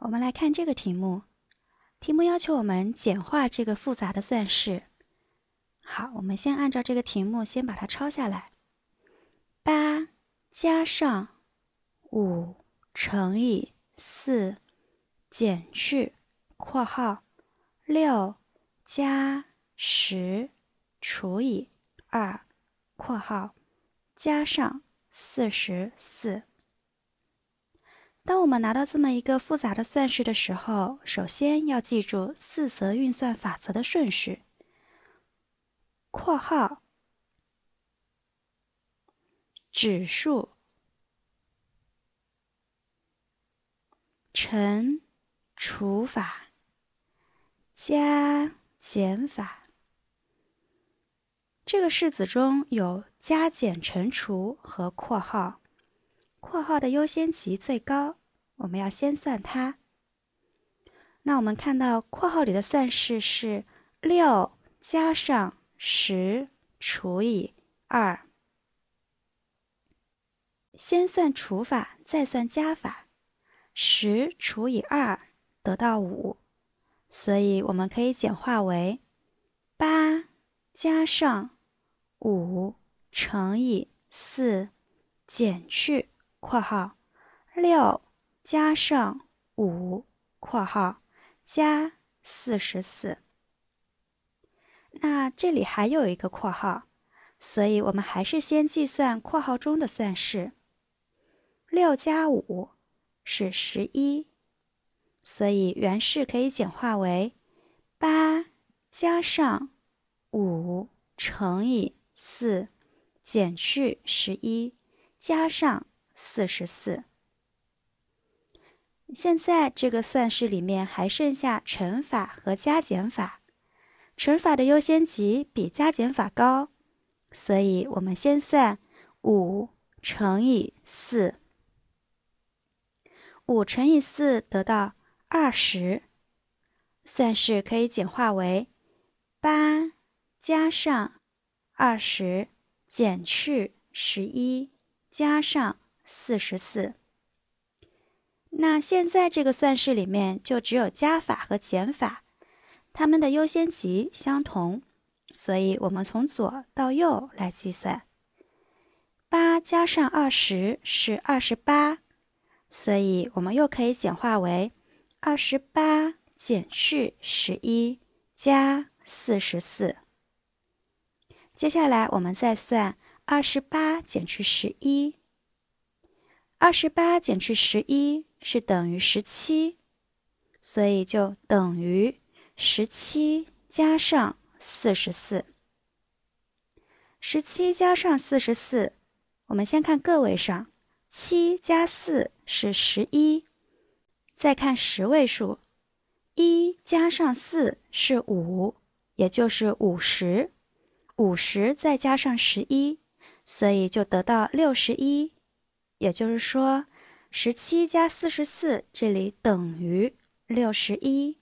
我们来看这个题目，题目要求我们简化这个复杂的算式。好，我们先按照这个题目先把它抄下来：八加上五乘以四，减去括号六加十除以二，括号加上四十四。当我们拿到这么一个复杂的算式的时候，首先要记住四则运算法则的顺序：括号、指数、乘除法、加减法。这个式子中有加减乘除和括号，括号的优先级最高。我们要先算它。那我们看到括号里的算式是六加上十除以二，先算除法，再算加法。十除以二得到五，所以我们可以简化为八加上五乘以四减去括号六。加上五（括号）加四十四。那这里还有一个括号，所以我们还是先计算括号中的算式。六加五是十一，所以原式可以简化为八加上五乘以四减去十一加上四十四。现在这个算式里面还剩下乘法和加减法，乘法的优先级比加减法高，所以我们先算五乘以四。五乘以四得到二十，算式可以简化为八加上二十减去十一加上四十四。那现在这个算式里面就只有加法和减法，它们的优先级相同，所以我们从左到右来计算。八加上二十是二十八，所以我们又可以简化为二十八减去十一加四十四。接下来我们再算二十八减去十一，二十八减去十一。是等于十七，所以就等于十七加上四十四。十七加上四十四，我们先看个位上，七加四是十一，再看十位数，一加上四是五，也就是五十五十再加上十一，所以就得到六十一。也就是说。十七加四十四，这里等于六十一。